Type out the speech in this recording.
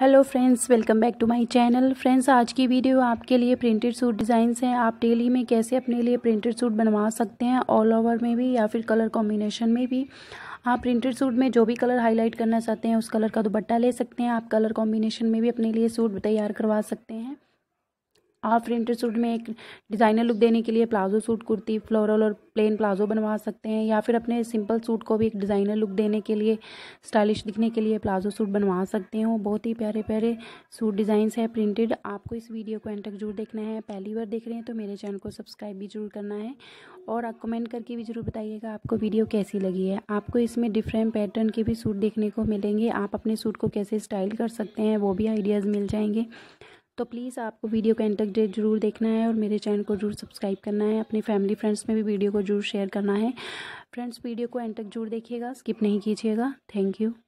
hello friends welcome back to my channel friends आज की video आपके लिए प्रिंटेड सूट डिज़ाइंस हैं आप डेली में कैसे अपने लिए प्रिंटेड सूट बनवा सकते हैं ऑल ओवर में भी या फिर कलर कॉम्बिनेशन में भी आप प्रिंटेड सूट में जो भी कलर हाईलाइट करना चाहते हैं उस कलर का दुपट्टा ले सकते हैं आप कलर कॉम्बिनेशन में भी अपने लिए सूट तैयार करवा सकते हैं आप प्रिंटेड सूट में एक डिज़ाइनर लुक देने के लिए प्लाजो सूट कुर्ती फ्लोरल और प्लेन प्लाजो बनवा सकते हैं या फिर अपने सिंपल सूट को भी एक डिज़ाइनर लुक देने के लिए स्टाइलिश दिखने के लिए प्लाजो सूट बनवा सकते हो बहुत ही प्यारे प्यारे सूट डिज़ाइंस हैं प्रिंटेड आपको इस वीडियो को एंड तक जरूर देखना है पहली बार देख रहे हैं तो मेरे चैनल को सब्सक्राइब भी जरूर करना है और आप कमेंट करके भी ज़रूर बताइएगा आपको वीडियो कैसी लगी है आपको इसमें डिफरेंट पैटर्न के भी सूट देखने को मिलेंगे आप अपने सूट को कैसे स्टाइल कर सकते हैं वो भी आइडियाज़ मिल जाएंगे तो प्लीज़ आपको वीडियो का एंड तक डेट जरूर देखना है और मेरे चैनल को जरूर सब्सक्राइब करना है अपनी फैमिली फ्रेंड्स में भी वीडियो को जरूर शेयर करना है फ्रेंड्स वीडियो को एंड तक जरूर देखिएगा स्किप नहीं कीजिएगा थैंक यू